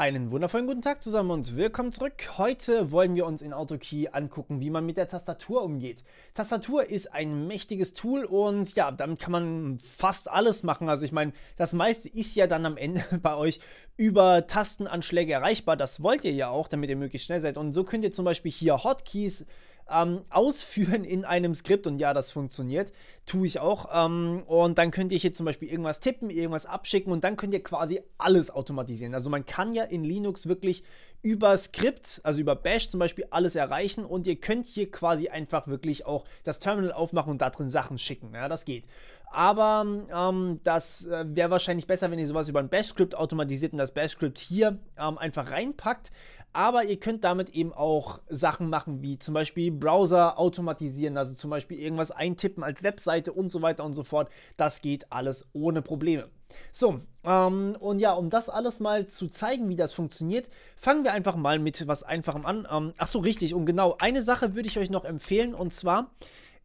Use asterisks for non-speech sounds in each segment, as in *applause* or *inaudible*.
Einen wundervollen guten Tag zusammen und willkommen zurück. Heute wollen wir uns in AutoKey angucken, wie man mit der Tastatur umgeht. Tastatur ist ein mächtiges Tool und ja, damit kann man fast alles machen. Also ich meine, das meiste ist ja dann am Ende *laughs* bei euch über Tastenanschläge erreichbar. Das wollt ihr ja auch, damit ihr möglichst schnell seid. Und so könnt ihr zum Beispiel hier Hotkeys ähm, ausführen in einem Skript und ja, das funktioniert, tue ich auch. Ähm, und dann könnt ihr hier zum Beispiel irgendwas tippen, irgendwas abschicken und dann könnt ihr quasi alles automatisieren. Also man kann ja in Linux wirklich über Skript, also über Bash zum Beispiel, alles erreichen und ihr könnt hier quasi einfach wirklich auch das Terminal aufmachen und da drin Sachen schicken. Ja, das geht. Aber ähm, das äh, wäre wahrscheinlich besser, wenn ihr sowas über ein Bash-Script automatisiert und das Bash-Script hier ähm, einfach reinpackt. Aber ihr könnt damit eben auch Sachen machen, wie zum Beispiel Browser automatisieren, also zum Beispiel irgendwas eintippen als Webseite und so weiter und so fort. Das geht alles ohne Probleme. So, ähm, und ja, um das alles mal zu zeigen, wie das funktioniert, fangen wir einfach mal mit was Einfachem an. Ähm, ach so, richtig, und genau, eine Sache würde ich euch noch empfehlen, und zwar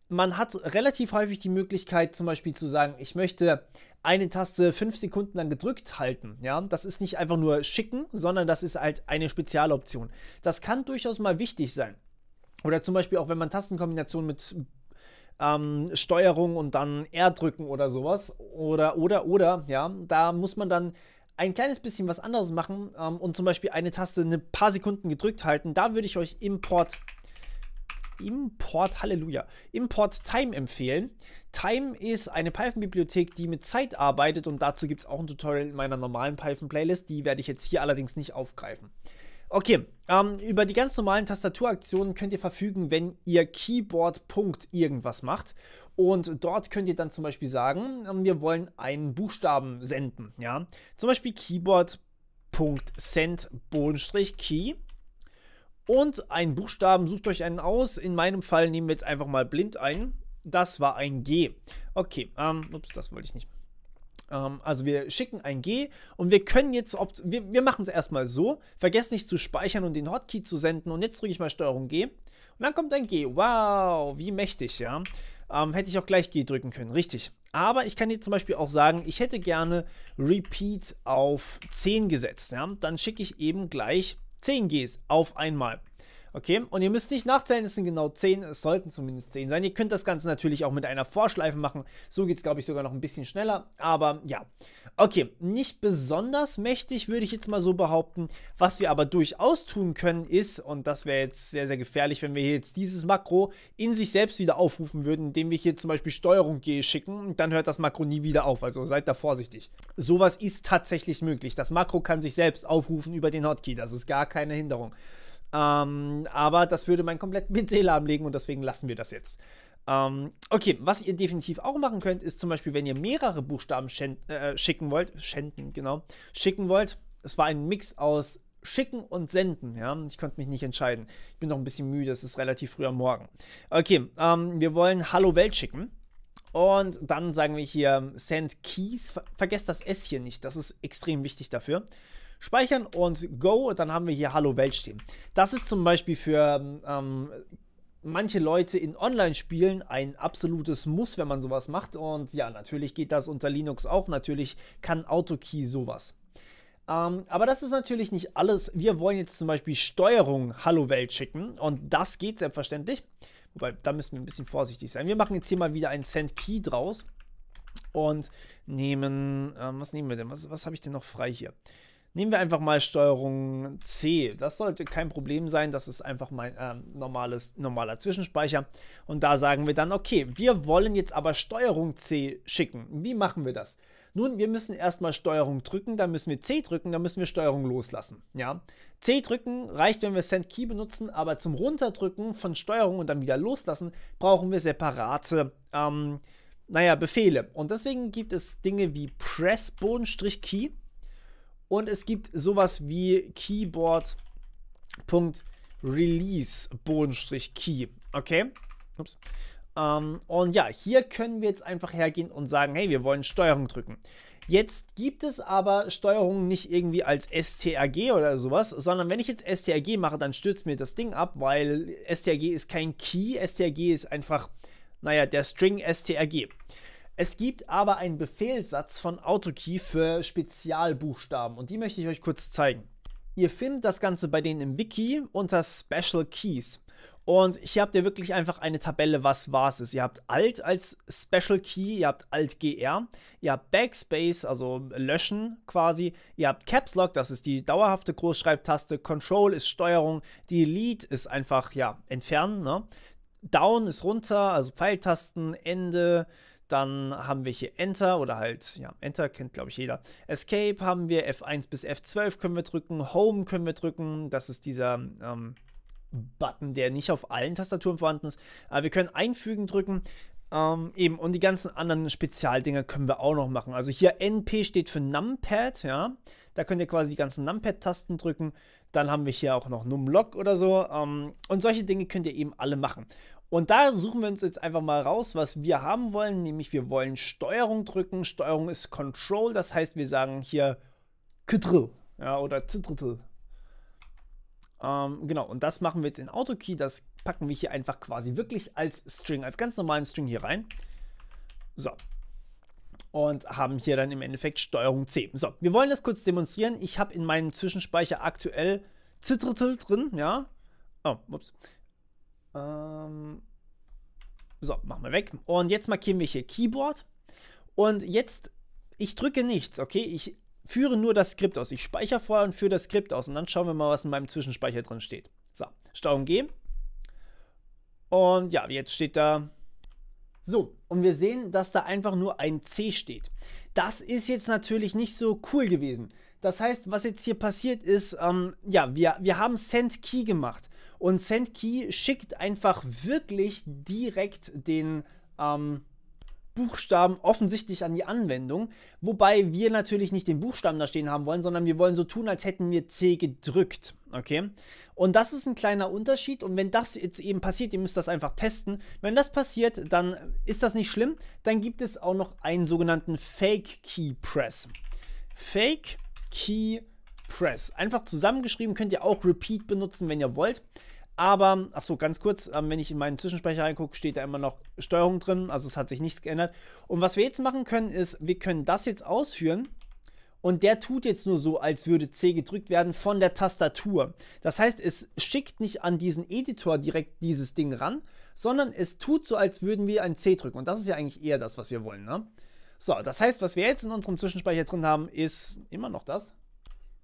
man hat relativ häufig die Möglichkeit, zum Beispiel zu sagen, ich möchte eine Taste fünf Sekunden lang gedrückt halten. Ja, das ist nicht einfach nur schicken, sondern das ist halt eine Spezialoption. Das kann durchaus mal wichtig sein. Oder zum Beispiel auch, wenn man Tastenkombinationen mit ähm, Steuerung und dann R drücken oder sowas. Oder, oder, oder, ja, da muss man dann ein kleines bisschen was anderes machen ähm, und zum Beispiel eine Taste ein paar Sekunden gedrückt halten. Da würde ich euch Import Import, Halleluja, Import Time empfehlen. Time ist eine Python-Bibliothek, die mit Zeit arbeitet und dazu gibt es auch ein Tutorial in meiner normalen Python-Playlist. Die werde ich jetzt hier allerdings nicht aufgreifen. Okay, ähm, über die ganz normalen Tastaturaktionen könnt ihr verfügen, wenn ihr Keyboard. Punkt irgendwas macht. Und dort könnt ihr dann zum Beispiel sagen, ähm, wir wollen einen Buchstaben senden. Ja? Zum Beispiel Keyboard. Punkt send Bodenstrich Key und einen Buchstaben, sucht euch einen aus. In meinem Fall nehmen wir jetzt einfach mal blind ein. Das war ein G. Okay, ähm, ups, das wollte ich nicht. Ähm, also wir schicken ein G und wir können jetzt, wir, wir machen es erstmal so. Vergesst nicht zu speichern und den Hotkey zu senden. Und jetzt drücke ich mal STRG G. Und dann kommt ein G. Wow, wie mächtig, ja. Ähm, hätte ich auch gleich G drücken können, richtig. Aber ich kann jetzt zum Beispiel auch sagen, ich hätte gerne Repeat auf 10 gesetzt. Ja? Dann schicke ich eben gleich 10 Gs auf einmal. Okay, und ihr müsst nicht nachzählen, es sind genau 10, es sollten zumindest 10 sein. Ihr könnt das Ganze natürlich auch mit einer Vorschleife machen. So geht es, glaube ich, sogar noch ein bisschen schneller. Aber ja, okay, nicht besonders mächtig, würde ich jetzt mal so behaupten. Was wir aber durchaus tun können ist, und das wäre jetzt sehr, sehr gefährlich, wenn wir hier jetzt dieses Makro in sich selbst wieder aufrufen würden, indem wir hier zum Beispiel Steuerung G schicken dann hört das Makro nie wieder auf. Also seid da vorsichtig. Sowas ist tatsächlich möglich. Das Makro kann sich selbst aufrufen über den Hotkey. Das ist gar keine Hinderung. Ähm, aber das würde meinen kompletten *laughs* PC lahmlegen und deswegen lassen wir das jetzt. Ähm, okay, was ihr definitiv auch machen könnt, ist zum Beispiel, wenn ihr mehrere Buchstaben äh, schicken wollt, schenden, genau, schicken wollt. Es war ein Mix aus schicken und senden. Ja? Ich konnte mich nicht entscheiden. Ich bin noch ein bisschen müde, es ist relativ früh am Morgen. Okay, ähm, wir wollen Hallo Welt schicken. Und dann sagen wir hier ähm, Send Keys. Ver vergesst das S hier nicht, das ist extrem wichtig dafür. Speichern und Go und dann haben wir hier Hallo Welt stehen. Das ist zum Beispiel für ähm, ähm, manche Leute in Online-Spielen ein absolutes Muss, wenn man sowas macht. Und ja, natürlich geht das unter Linux auch. Natürlich kann AutoKey sowas. Ähm, aber das ist natürlich nicht alles. Wir wollen jetzt zum Beispiel Steuerung Hallo Welt schicken und das geht selbstverständlich. Wobei, da müssen wir ein bisschen vorsichtig sein. Wir machen jetzt hier mal wieder ein Send Key draus und nehmen, ähm, was nehmen wir denn? Was, was habe ich denn noch frei hier? Nehmen wir einfach mal Steuerung C. Das sollte kein Problem sein. Das ist einfach mein äh, normales, normaler Zwischenspeicher. Und da sagen wir dann, okay, wir wollen jetzt aber Steuerung C schicken. Wie machen wir das? Nun, wir müssen erstmal Steuerung drücken, dann müssen wir C drücken, dann müssen wir Steuerung loslassen. Ja? C drücken reicht, wenn wir Send Key benutzen, aber zum Runterdrücken von Steuerung und dann wieder loslassen brauchen wir separate ähm, naja, Befehle. Und deswegen gibt es Dinge wie Press-Key und es gibt sowas wie Keyboard.release Key. Okay? Ups. Ähm, und ja, hier können wir jetzt einfach hergehen und sagen, hey, wir wollen Steuerung drücken. Jetzt gibt es aber Steuerungen nicht irgendwie als STRG oder sowas, sondern wenn ich jetzt STRG mache, dann stürzt mir das Ding ab, weil STRG ist kein Key, STRG ist einfach, naja, der String STRG. Es gibt aber einen Befehlssatz von AutoKey für Spezialbuchstaben und die möchte ich euch kurz zeigen. Ihr findet das Ganze bei denen im Wiki unter Special Keys. Und hier habt ihr wirklich einfach eine Tabelle, was was ist. Ihr habt Alt als Special Key, ihr habt Alt GR, ihr habt Backspace, also Löschen quasi, ihr habt Caps Lock, das ist die dauerhafte Großschreibtaste, Control ist Steuerung, Delete ist einfach, ja, entfernen, ne? Down ist runter, also Pfeiltasten, Ende, dann haben wir hier Enter oder halt, ja, Enter kennt glaube ich jeder. Escape haben wir, F1 bis F12 können wir drücken, Home können wir drücken, das ist dieser ähm, Button, der nicht auf allen Tastaturen vorhanden ist. Aber wir können Einfügen drücken, ähm, eben, und die ganzen anderen Spezialdinger können wir auch noch machen. Also hier NP steht für Numpad, ja. Da könnt ihr quasi die ganzen Numpad-Tasten drücken. Dann haben wir hier auch noch Numlock oder so. Ähm, und solche Dinge könnt ihr eben alle machen. Und da suchen wir uns jetzt einfach mal raus, was wir haben wollen, nämlich wir wollen Steuerung drücken. Steuerung ist Control, das heißt, wir sagen hier Kittel ja, oder Zittel. Ähm, genau, und das machen wir jetzt in AutoKey. Das packen wir hier einfach quasi wirklich als String, als ganz normalen String hier rein. So. Und haben hier dann im Endeffekt Steuerung C. So, wir wollen das kurz demonstrieren. Ich habe in meinem Zwischenspeicher aktuell Zittel drin, ja. Oh, ups. Ähm, so, machen wir weg. Und jetzt markieren wir hier Keyboard. Und jetzt, ich drücke nichts, okay? Ich führe nur das Skript aus. Ich speichere vorher und führe das Skript aus. Und dann schauen wir mal, was in meinem Zwischenspeicher drin steht. So, Steuerung G. Und ja, jetzt steht da so, und wir sehen, dass da einfach nur ein C steht. Das ist jetzt natürlich nicht so cool gewesen. Das heißt, was jetzt hier passiert ist, ähm, ja, wir, wir haben Send Key gemacht. Und Sendkey schickt einfach wirklich direkt den ähm, Buchstaben offensichtlich an die Anwendung, wobei wir natürlich nicht den Buchstaben da stehen haben wollen, sondern wir wollen so tun, als hätten wir C gedrückt. Okay? Und das ist ein kleiner Unterschied und wenn das jetzt eben passiert, ihr müsst das einfach testen. Wenn das passiert, dann ist das nicht schlimm. Dann gibt es auch noch einen sogenannten Fake Key Press. Fake Key Press. Press. Einfach zusammengeschrieben, könnt ihr auch Repeat benutzen, wenn ihr wollt. Aber, ach so, ganz kurz, ähm, wenn ich in meinen Zwischenspeicher reingucke, steht da immer noch Steuerung drin, also es hat sich nichts geändert. Und was wir jetzt machen können, ist, wir können das jetzt ausführen und der tut jetzt nur so, als würde C gedrückt werden von der Tastatur. Das heißt, es schickt nicht an diesen Editor direkt dieses Ding ran, sondern es tut so, als würden wir ein C drücken. Und das ist ja eigentlich eher das, was wir wollen, ne? So, das heißt, was wir jetzt in unserem Zwischenspeicher drin haben, ist immer noch das.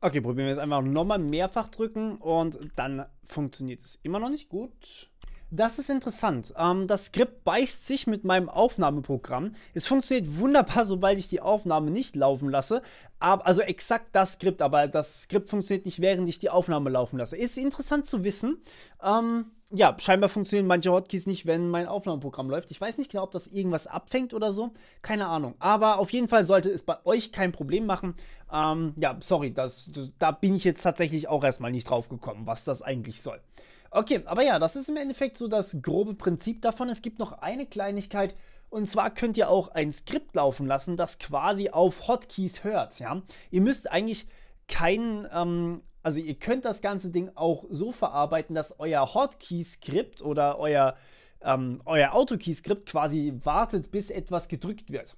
Okay, probieren wir jetzt einfach nochmal mehrfach drücken und dann funktioniert es immer noch nicht gut. Das ist interessant. Ähm, das Skript beißt sich mit meinem Aufnahmeprogramm. Es funktioniert wunderbar, *laughs* sobald ich die Aufnahme nicht laufen lasse. Aber, also exakt das Skript, aber das Skript funktioniert nicht, während ich die Aufnahme laufen lasse. Ist interessant zu wissen. Ähm, ja, scheinbar funktionieren manche Hotkeys nicht, wenn mein Aufnahmeprogramm läuft. Ich weiß nicht genau, ob das irgendwas abfängt oder so. Keine Ahnung. Aber auf jeden Fall sollte es bei euch kein Problem machen. Ähm, ja, sorry, das, das, da bin ich jetzt tatsächlich auch erstmal nicht drauf gekommen, was das eigentlich soll. Okay, aber ja, das ist im Endeffekt so das grobe Prinzip davon. Es gibt noch eine Kleinigkeit, und zwar könnt ihr auch ein Skript laufen lassen, das quasi auf Hotkeys hört. Ja? Ihr müsst eigentlich keinen, ähm, also ihr könnt das ganze Ding auch so verarbeiten, dass euer Hotkey-Skript oder euer, ähm, euer Autokey-Skript quasi wartet, bis etwas gedrückt wird.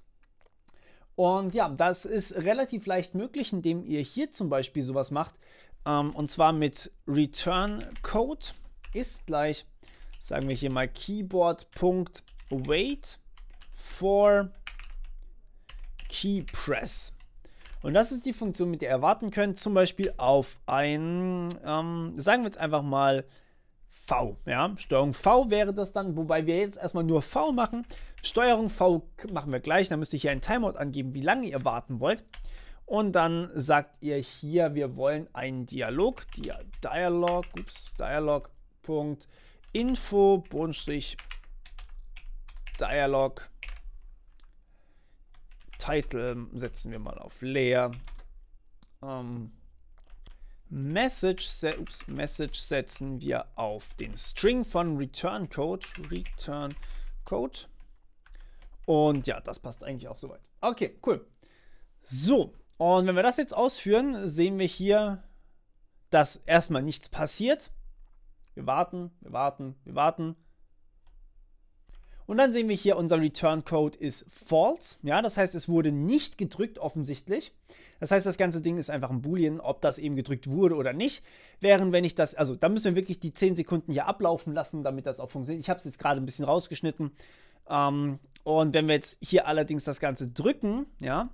Und ja, das ist relativ leicht möglich, indem ihr hier zum Beispiel sowas macht. Ähm, und zwar mit Return Code ist gleich, sagen wir hier mal Keyboard.wait for KeyPress. Und das ist die Funktion, mit der ihr warten könnt, zum Beispiel auf ein, ähm, sagen wir jetzt einfach mal V. Ja? Steuerung V wäre das dann, wobei wir jetzt erstmal nur V machen. Steuerung V machen wir gleich, dann müsst ihr hier einen Timeout angeben, wie lange ihr warten wollt. Und dann sagt ihr hier, wir wollen einen Dialog, Dia Dialog, ups, Dialog info dialog Title setzen wir mal auf leer. Ähm, Message, se ups, Message setzen wir auf den String von Return Code. Return Code. Und ja, das passt eigentlich auch soweit. Okay, cool. So, und wenn wir das jetzt ausführen, sehen wir hier, dass erstmal nichts passiert. Wir warten, wir warten, wir warten. Und dann sehen wir hier, unser Return Code ist false. Ja, das heißt, es wurde nicht gedrückt offensichtlich. Das heißt, das ganze Ding ist einfach ein Boolean, ob das eben gedrückt wurde oder nicht. Während wenn ich das, also da müssen wir wirklich die 10 Sekunden hier ablaufen lassen, damit das auch funktioniert. Ich habe es jetzt gerade ein bisschen rausgeschnitten. Ähm, und wenn wir jetzt hier allerdings das Ganze drücken, ja,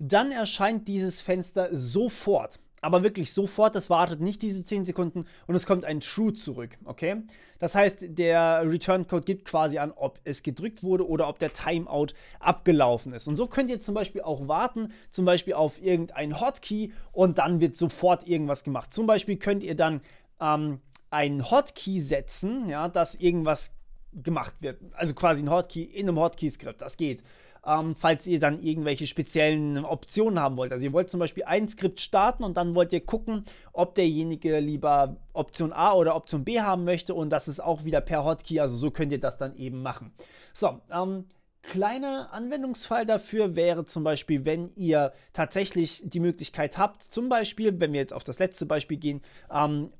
dann erscheint dieses Fenster sofort aber wirklich sofort, das wartet nicht diese 10 Sekunden und es kommt ein True zurück, okay? Das heißt, der Return Code gibt quasi an, ob es gedrückt wurde oder ob der Timeout abgelaufen ist. Und so könnt ihr zum Beispiel auch warten, zum Beispiel auf irgendein Hotkey und dann wird sofort irgendwas gemacht. Zum Beispiel könnt ihr dann ähm, einen Hotkey setzen, ja, dass irgendwas gemacht wird. Also quasi ein Hotkey in einem Hotkey-Skript, das geht ähm, falls ihr dann irgendwelche speziellen Optionen haben wollt. Also ihr wollt zum Beispiel ein Skript starten und dann wollt ihr gucken, ob derjenige lieber Option A oder Option B haben möchte und das ist auch wieder per Hotkey, also so könnt ihr das dann eben machen. So, ähm, kleiner Anwendungsfall dafür wäre zum Beispiel, wenn ihr tatsächlich die Möglichkeit habt, zum Beispiel, wenn wir jetzt auf das letzte Beispiel gehen, ähm,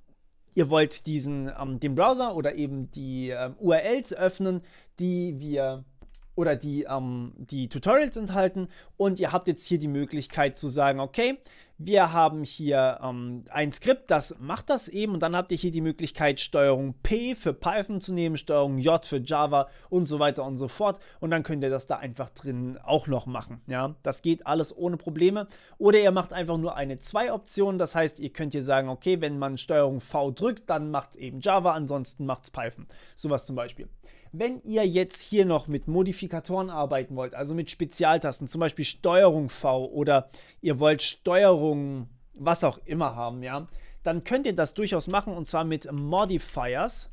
ihr wollt diesen, ähm, den Browser oder eben die ähm, URLs öffnen, die wir oder die, ähm, die Tutorials enthalten. Und ihr habt jetzt hier die Möglichkeit zu sagen, okay, wir haben hier ähm, ein Skript, das macht das eben. Und dann habt ihr hier die Möglichkeit, Steuerung P für Python zu nehmen, Steuerung J für Java und so weiter und so fort. Und dann könnt ihr das da einfach drin auch noch machen. Ja, das geht alles ohne Probleme. Oder ihr macht einfach nur eine zwei Optionen. Das heißt, ihr könnt hier sagen, okay, wenn man Steuerung V drückt, dann macht es eben Java, ansonsten macht es Python. Sowas zum Beispiel. Wenn ihr jetzt hier noch mit Modifikatoren arbeiten wollt, also mit Spezialtasten, zum Beispiel Steuerung V oder ihr wollt Steuerung was auch immer haben, ja, dann könnt ihr das durchaus machen und zwar mit Modifiers.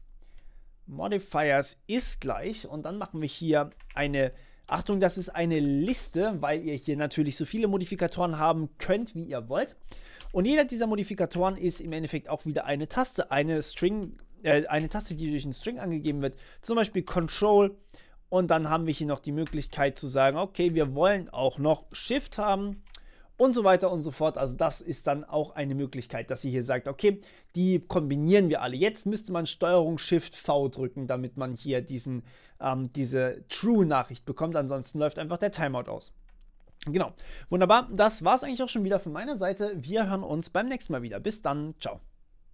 Modifiers ist gleich und dann machen wir hier eine, Achtung, das ist eine Liste, weil ihr hier natürlich so viele Modifikatoren haben könnt, wie ihr wollt. Und jeder dieser Modifikatoren ist im Endeffekt auch wieder eine Taste, eine String, äh, eine Taste, die durch einen String angegeben wird, zum Beispiel Control. Und dann haben wir hier noch die Möglichkeit zu sagen, okay, wir wollen auch noch Shift haben und so weiter und so fort. Also das ist dann auch eine Möglichkeit, dass ihr hier sagt, okay, die kombinieren wir alle. Jetzt müsste man Steuerung Shift V drücken, damit man hier diesen, ähm, diese True-Nachricht bekommt. Ansonsten läuft einfach der Timeout aus. Genau, wunderbar. Das war es eigentlich auch schon wieder von meiner Seite. Wir hören uns beim nächsten Mal wieder. Bis dann, ciao.